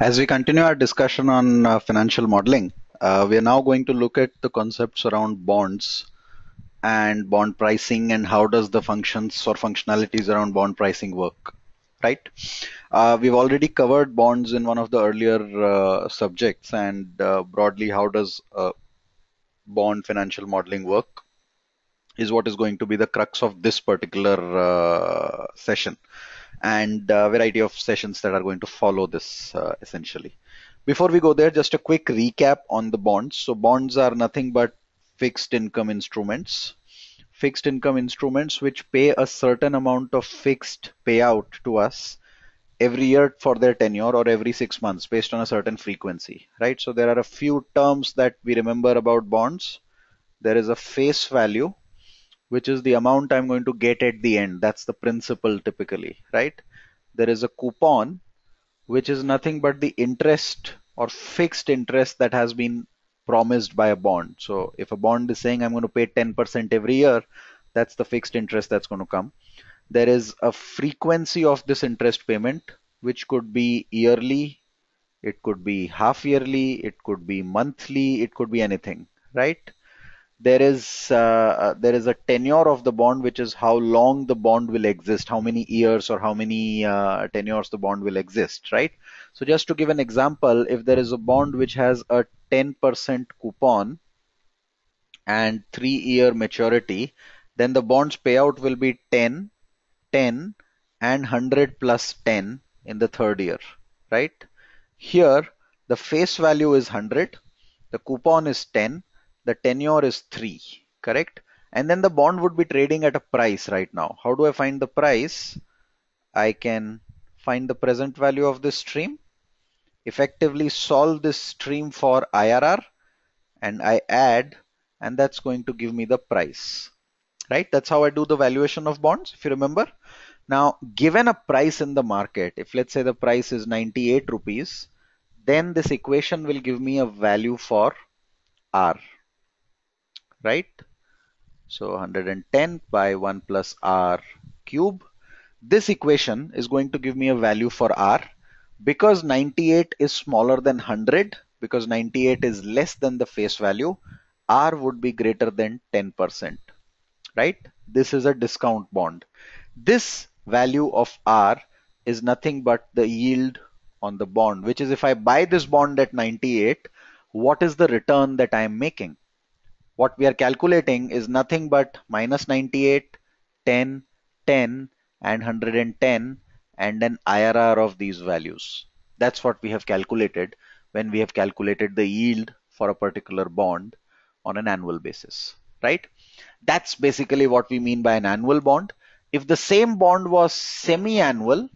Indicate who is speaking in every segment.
Speaker 1: As we continue our discussion on uh, financial modeling, uh, we are now going to look at the concepts around bonds and bond pricing and how does the functions or functionalities around bond pricing work, right? Uh, we've already covered bonds in one of the earlier uh, subjects and uh, broadly how does uh, bond financial modeling work is what is going to be the crux of this particular session and a variety of sessions that are going to follow this uh, essentially. Before we go there, just a quick recap on the bonds. So bonds are nothing but fixed income instruments fixed income instruments which pay a certain amount of fixed payout to us every year for their tenure or every six months based on a certain frequency, right? So there are a few terms that we remember about bonds. There is a face value which is the amount I'm going to get at the end. That's the principal typically, right? There is a coupon, which is nothing but the interest or fixed interest that has been promised by a bond. So if a bond is saying I'm going to pay 10% every year, that's the fixed interest that's going to come. There is a frequency of this interest payment, which could be yearly, it could be half yearly, it could be monthly, it could be anything, right? there is uh, uh, there is a tenure of the bond, which is how long the bond will exist, how many years or how many uh, tenures the bond will exist, right? So just to give an example, if there is a bond which has a 10% coupon and three-year maturity, then the bond's payout will be 10, 10, and 100 plus 10 in the third year, right? Here, the face value is 100, the coupon is 10, the tenure is 3 correct and then the bond would be trading at a price right now how do I find the price I can find the present value of this stream effectively solve this stream for IRR and I add and that's going to give me the price right that's how I do the valuation of bonds if you remember now given a price in the market if let's say the price is 98 rupees then this equation will give me a value for R right? So 110 by 1 plus r cube. This equation is going to give me a value for r because 98 is smaller than 100 because 98 is less than the face value r would be greater than 10% right this is a discount bond this value of r is nothing but the yield on the bond which is if i buy this bond at 98 what is the return that i am making what we are calculating is nothing but minus 98, 10, 10 and 110 and an IRR of these values. That's what we have calculated when we have calculated the yield for a particular bond on an annual basis, right? That's basically what we mean by an annual bond. If the same bond was semi-annual,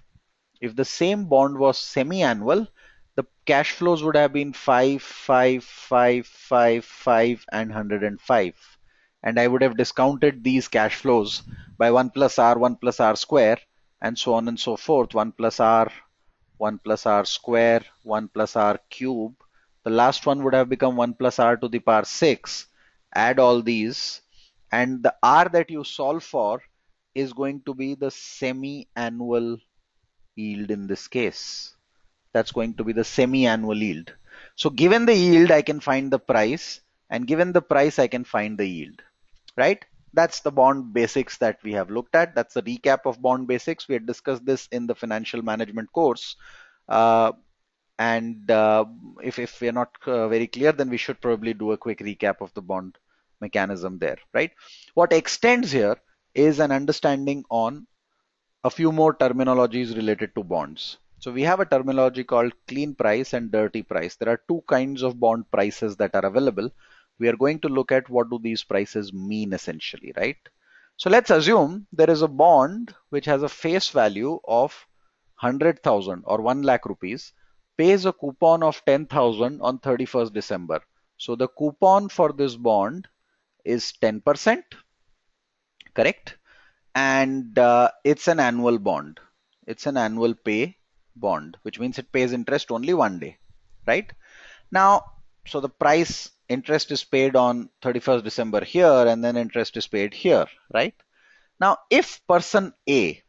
Speaker 1: if the same bond was semi-annual, the cash flows would have been five, five, five, five, five, and 105. And I would have discounted these cash flows by 1 plus r, 1 plus r square, and so on and so forth. 1 plus r, 1 plus r square, 1 plus r cube. The last one would have become 1 plus r to the power 6. Add all these. And the r that you solve for is going to be the semi-annual yield in this case. That's going to be the semi-annual yield. So given the yield, I can find the price and given the price, I can find the yield, right? That's the bond basics that we have looked at. That's the recap of bond basics. We had discussed this in the financial management course. Uh, and uh, if, if we're not uh, very clear, then we should probably do a quick recap of the bond mechanism there, right? What extends here is an understanding on a few more terminologies related to bonds. So we have a terminology called clean price and dirty price. There are two kinds of bond prices that are available. We are going to look at what do these prices mean essentially, right? So let's assume there is a bond which has a face value of 100,000 or 1 lakh rupees, pays a coupon of 10,000 on 31st December. So the coupon for this bond is 10%, correct? And uh, it's an annual bond. It's an annual pay bond, which means it pays interest only one day, right? Now, so the price interest is paid on 31st December here and then interest is paid here, right? Now, if person A,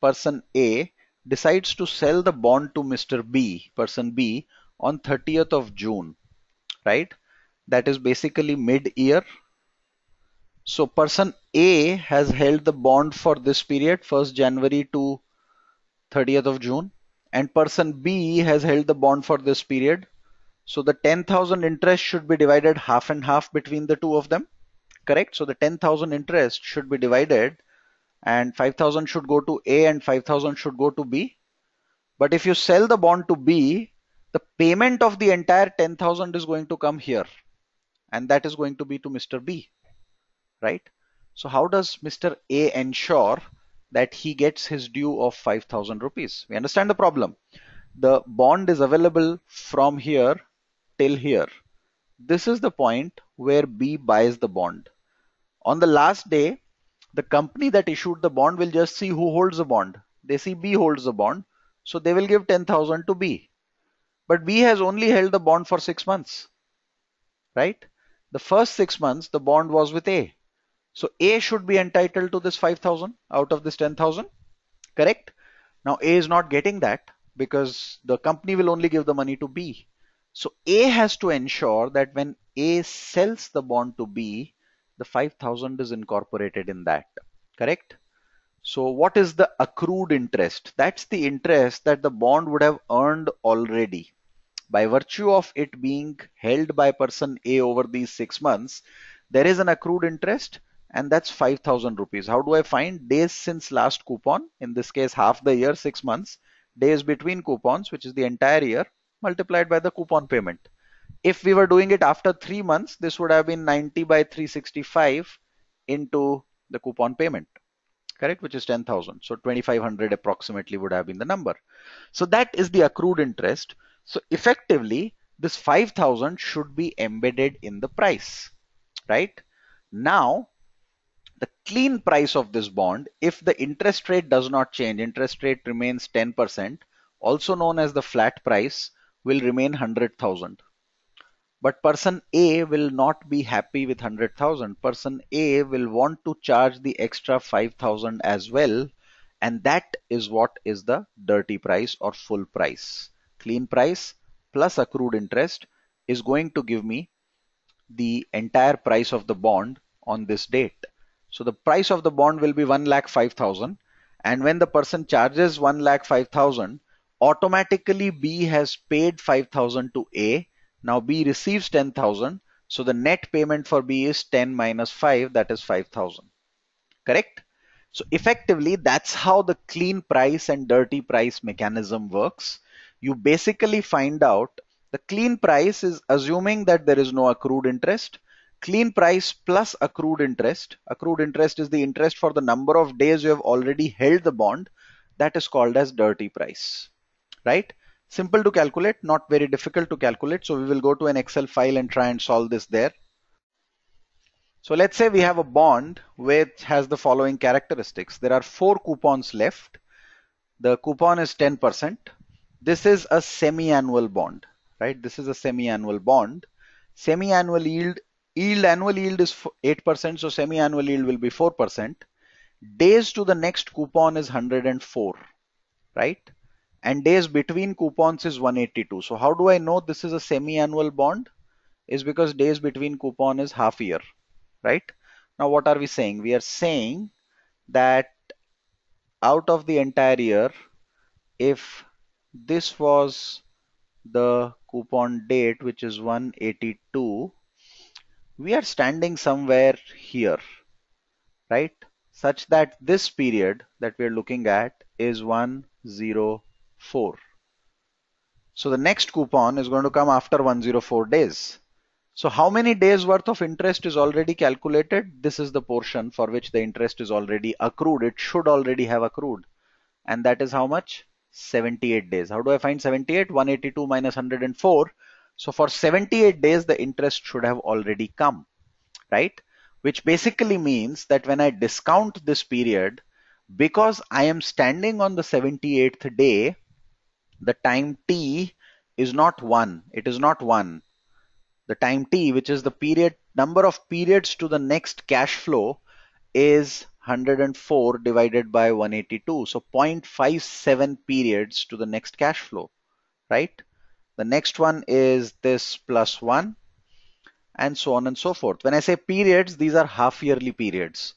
Speaker 1: person A decides to sell the bond to Mr. B, person B on 30th of June, right? That is basically mid-year. So person A has held the bond for this period, 1st January to 30th of June and person B has held the bond for this period. So the 10,000 interest should be divided half and half between the two of them, correct? So the 10,000 interest should be divided and 5,000 should go to A and 5,000 should go to B. But if you sell the bond to B, the payment of the entire 10,000 is going to come here and that is going to be to Mr. B, right? So how does Mr. A ensure that he gets his due of 5000 rupees. We understand the problem. The bond is available from here till here. This is the point where B buys the bond. On the last day, the company that issued the bond will just see who holds the bond. They see B holds the bond, so they will give 10,000 to B. But B has only held the bond for six months, right? The first six months, the bond was with A. So A should be entitled to this 5000 out of this 10,000, correct? Now A is not getting that because the company will only give the money to B. So A has to ensure that when A sells the bond to B, the 5000 is incorporated in that, correct? So what is the accrued interest? That's the interest that the bond would have earned already. By virtue of it being held by person A over these six months, there is an accrued interest and that's 5000 rupees. How do I find days since last coupon? In this case, half the year, six months, days between coupons, which is the entire year, multiplied by the coupon payment. If we were doing it after three months, this would have been 90 by 365 into the coupon payment, correct? Which is 10,000. So 2500 approximately would have been the number. So that is the accrued interest. So effectively, this 5000 should be embedded in the price, right? Now, the clean price of this bond if the interest rate does not change, interest rate remains 10%, also known as the flat price will remain 100,000. But person A will not be happy with 100,000. Person A will want to charge the extra 5,000 as well. And that is what is the dirty price or full price. Clean price plus accrued interest is going to give me the entire price of the bond on this date. So the price of the bond will be one lakh five thousand, and when the person charges one lakh five thousand, automatically B has paid five thousand to A. Now B receives ten thousand, so the net payment for B is ten minus five, that is five thousand. Correct? So effectively, that's how the clean price and dirty price mechanism works. You basically find out the clean price is assuming that there is no accrued interest clean price plus accrued interest. Accrued interest is the interest for the number of days you have already held the bond. That is called as dirty price, right? Simple to calculate, not very difficult to calculate. So we will go to an Excel file and try and solve this there. So let's say we have a bond which has the following characteristics. There are four coupons left. The coupon is 10%. This is a semi-annual bond, right? This is a semi-annual bond. Semi-annual yield yield annual yield is 8% so semi-annual yield will be 4% days to the next coupon is 104 right and days between coupons is 182 so how do I know this is a semi-annual bond is because days between coupon is half year right now what are we saying we are saying that out of the entire year if this was the coupon date which is 182 we are standing somewhere here, right? Such that this period that we're looking at is 104. So the next coupon is going to come after 104 days. So how many days worth of interest is already calculated? This is the portion for which the interest is already accrued. It should already have accrued. And that is how much? 78 days. How do I find 78? 182 minus 104 so for 78 days, the interest should have already come, right? Which basically means that when I discount this period, because I am standing on the 78th day, the time t is not 1. It is not 1. The time t, which is the period number of periods to the next cash flow, is 104 divided by 182. So 0.57 periods to the next cash flow, right? The next one is this plus one and so on and so forth. When I say periods, these are half yearly periods.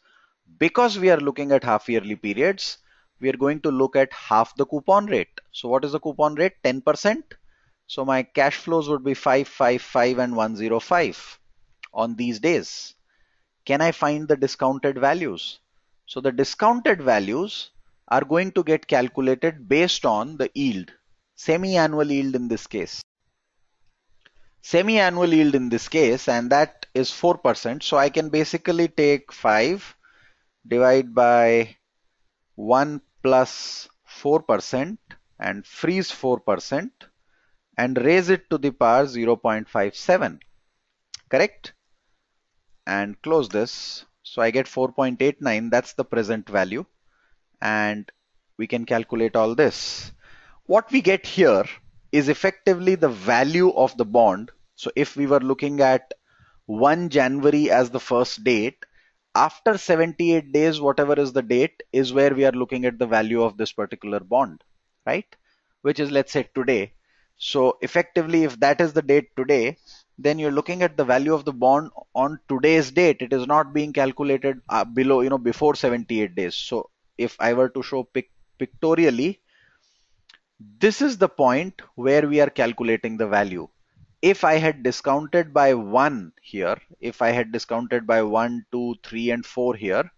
Speaker 1: Because we are looking at half yearly periods, we are going to look at half the coupon rate. So what is the coupon rate? 10%. So my cash flows would be 555 5, 5 and 105 on these days. Can I find the discounted values? So the discounted values are going to get calculated based on the yield semi-annual yield in this case. Semi-annual yield in this case and that is 4%. So I can basically take 5 divide by 1 plus 4% and freeze 4% and raise it to the power 0.57 correct and close this so I get 4.89 that's the present value and we can calculate all this what we get here is effectively the value of the bond. So if we were looking at 1 January as the first date, after 78 days, whatever is the date is where we are looking at the value of this particular bond, right? Which is let's say today. So effectively, if that is the date today, then you're looking at the value of the bond on today's date. It is not being calculated uh, below, you know, before 78 days. So if I were to show pic pictorially, this is the point where we are calculating the value. If I had discounted by 1 here, if I had discounted by 1, 2, 3 and 4 here,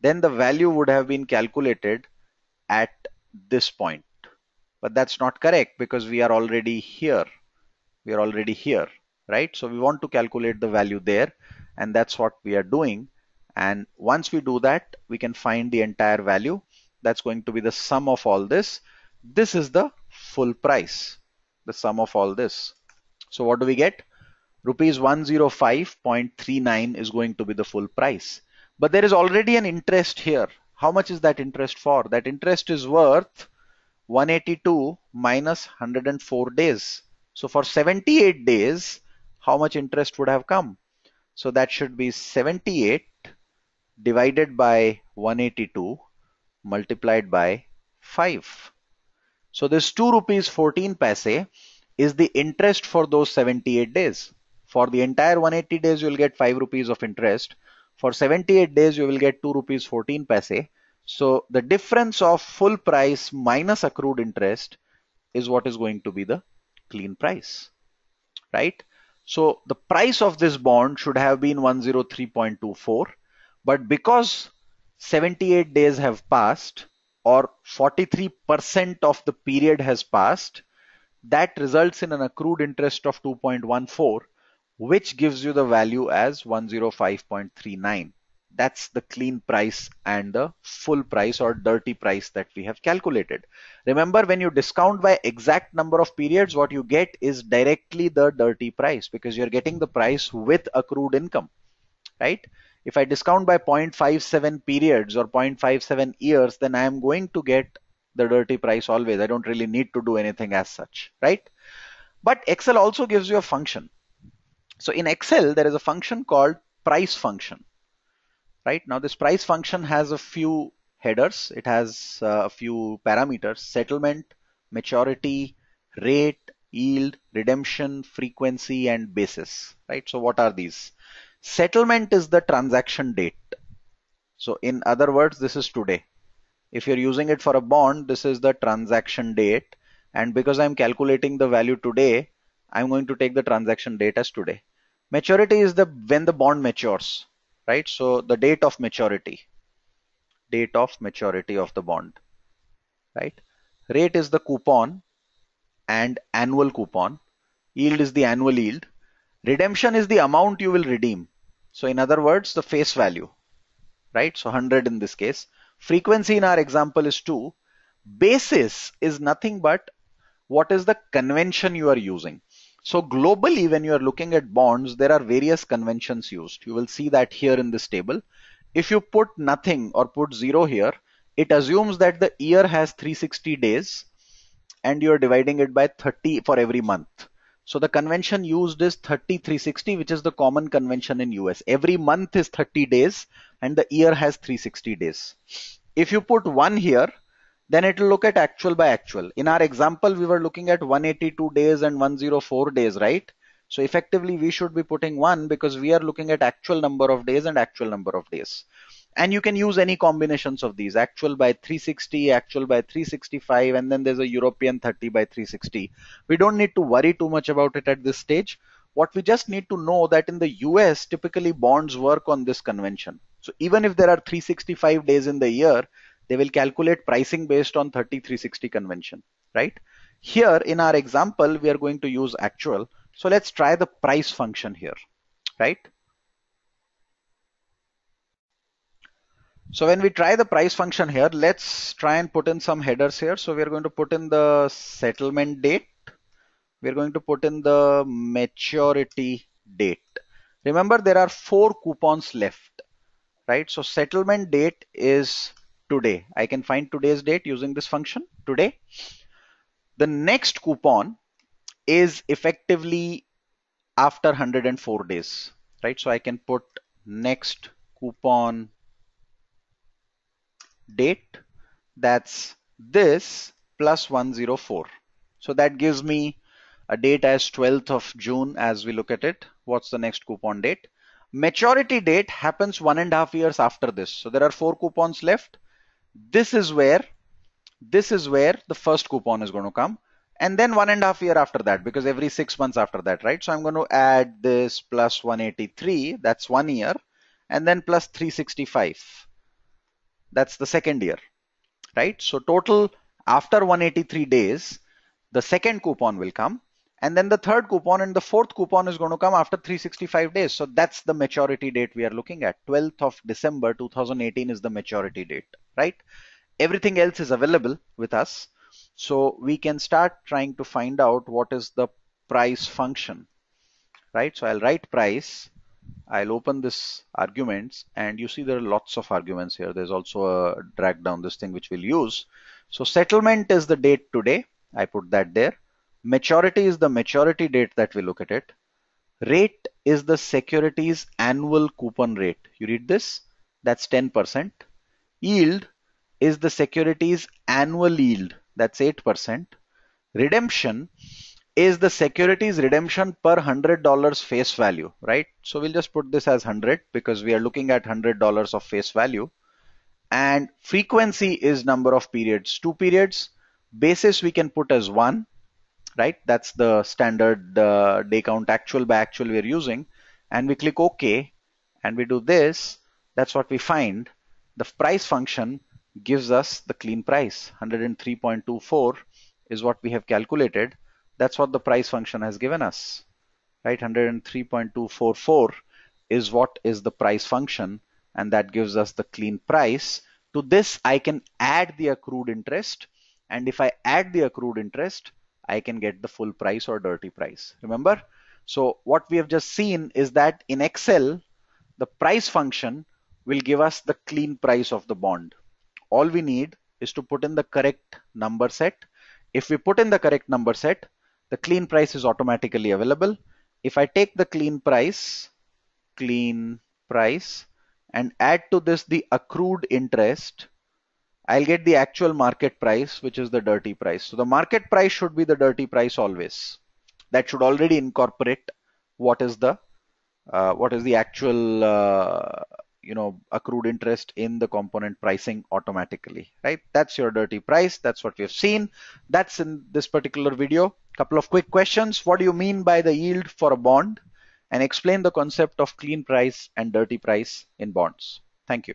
Speaker 1: then the value would have been calculated at this point. But that's not correct because we are already here. We are already here, right? So we want to calculate the value there and that's what we are doing. And once we do that, we can find the entire value. That's going to be the sum of all this. This is the full price, the sum of all this. So what do we get? Rupees 105.39 is going to be the full price. But there is already an interest here. How much is that interest for? That interest is worth 182 minus 104 days. So for 78 days, how much interest would have come? So that should be 78 divided by 182 multiplied by 5. So this 2 rupees 14 paise is the interest for those 78 days. For the entire 180 days, you will get 5 rupees of interest. For 78 days, you will get 2 rupees 14 paise. So the difference of full price minus accrued interest is what is going to be the clean price, right? So the price of this bond should have been 103.24, but because 78 days have passed, or 43% of the period has passed, that results in an accrued interest of 2.14, which gives you the value as 105.39. That's the clean price and the full price or dirty price that we have calculated. Remember, when you discount by exact number of periods, what you get is directly the dirty price because you're getting the price with accrued income, right? if I discount by 0.57 periods or 0.57 years, then I am going to get the dirty price always. I don't really need to do anything as such, right? But Excel also gives you a function. So in Excel, there is a function called price function, right? Now this price function has a few headers. It has uh, a few parameters, settlement, maturity, rate, yield, redemption, frequency, and basis, right? So what are these? Settlement is the transaction date. So in other words, this is today. If you're using it for a bond, this is the transaction date. And because I'm calculating the value today, I'm going to take the transaction date as today. Maturity is the when the bond matures, right? So the date of maturity, date of maturity of the bond, right? Rate is the coupon and annual coupon. Yield is the annual yield. Redemption is the amount you will redeem. So in other words, the face value, right? So 100 in this case. Frequency in our example is 2. Basis is nothing but what is the convention you are using. So globally, when you are looking at bonds, there are various conventions used. You will see that here in this table. If you put nothing or put zero here, it assumes that the year has 360 days and you're dividing it by 30 for every month. So the convention used is 3360, which is the common convention in US. Every month is 30 days and the year has 360 days. If you put one here, then it will look at actual by actual. In our example, we were looking at 182 days and 104 days, right? So effectively, we should be putting one because we are looking at actual number of days and actual number of days and you can use any combinations of these actual by 360 actual by 365 and then there's a european 30 by 360 we don't need to worry too much about it at this stage what we just need to know that in the us typically bonds work on this convention so even if there are 365 days in the year they will calculate pricing based on 30 360 convention right here in our example we are going to use actual so let's try the price function here right So when we try the price function here, let's try and put in some headers here. So we're going to put in the settlement date. We're going to put in the maturity date. Remember there are four coupons left, right? So settlement date is today. I can find today's date using this function today. The next coupon is effectively after 104 days, right? So I can put next coupon date that's this plus 104. So that gives me a date as 12th of June as we look at it. What's the next coupon date? Maturity date happens one and a half years after this. So there are four coupons left. This is where, this is where the first coupon is going to come. And then one and a half year after that, because every six months after that, right? So I'm going to add this plus 183, that's one year, and then plus 365 that's the second year, right? So total after 183 days, the second coupon will come and then the third coupon and the fourth coupon is going to come after 365 days so that's the maturity date we are looking at 12th of december 2018 is the maturity date right everything else is available with us so we can start trying to find out what is the price function right so i'll write price I'll open this arguments and you see there are lots of arguments here. There's also a drag down this thing which we'll use. So settlement is the date today. I put that there. Maturity is the maturity date that we look at it. Rate is the security's annual coupon rate. You read this? That's 10%. Yield is the security's annual yield. That's 8%. Redemption is the securities redemption per $100 face value, right? So we'll just put this as 100 because we are looking at $100 of face value. And frequency is number of periods, two periods. Basis we can put as one, right? That's the standard uh, day count actual by actual we're using. And we click OK and we do this. That's what we find. The price function gives us the clean price. 103.24 is what we have calculated that's what the price function has given us, right? 103.244 is what is the price function and that gives us the clean price. To this, I can add the accrued interest. And if I add the accrued interest, I can get the full price or dirty price. Remember? So what we have just seen is that in Excel, the price function will give us the clean price of the bond. All we need is to put in the correct number set. If we put in the correct number set, the clean price is automatically available. If I take the clean price, clean price and add to this the accrued interest, I'll get the actual market price, which is the dirty price. So the market price should be the dirty price always. That should already incorporate what is the uh, what is the actual uh, you know accrued interest in the component pricing automatically right that's your dirty price that's what we've seen that's in this particular video couple of quick questions what do you mean by the yield for a bond and explain the concept of clean price and dirty price in bonds thank you